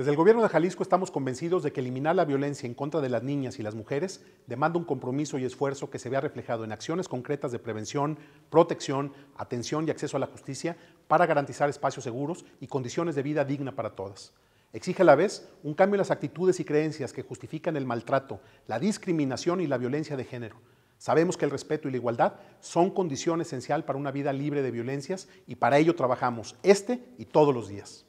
Desde el gobierno de Jalisco estamos convencidos de que eliminar la violencia en contra de las niñas y las mujeres demanda un compromiso y esfuerzo que se vea reflejado en acciones concretas de prevención, protección, atención y acceso a la justicia para garantizar espacios seguros y condiciones de vida digna para todas. Exige a la vez un cambio en las actitudes y creencias que justifican el maltrato, la discriminación y la violencia de género. Sabemos que el respeto y la igualdad son condición esencial para una vida libre de violencias y para ello trabajamos este y todos los días.